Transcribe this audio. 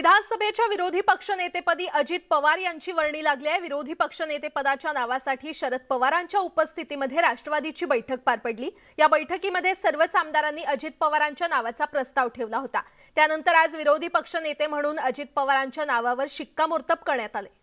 विधानसभेच्या विरोधी पक्षनेतेपदी अजित पवार यांची वर्णी लागली आहे विरोधी पक्षनेतेपदाच्या नावासाठी शरद पवारांच्या उपस्थितीमध्ये राष्ट्रवादीची बैठक पार पडली या बैठकीमध्ये सर्वच आमदारांनी अजित पवारांच्या नावाचा प्रस्ताव ठेवला होता त्यानंतर आज विरोधी पक्षनेते म्हणून अजित पवारांच्या नावावर शिक्कामोर्तब करण्यात आले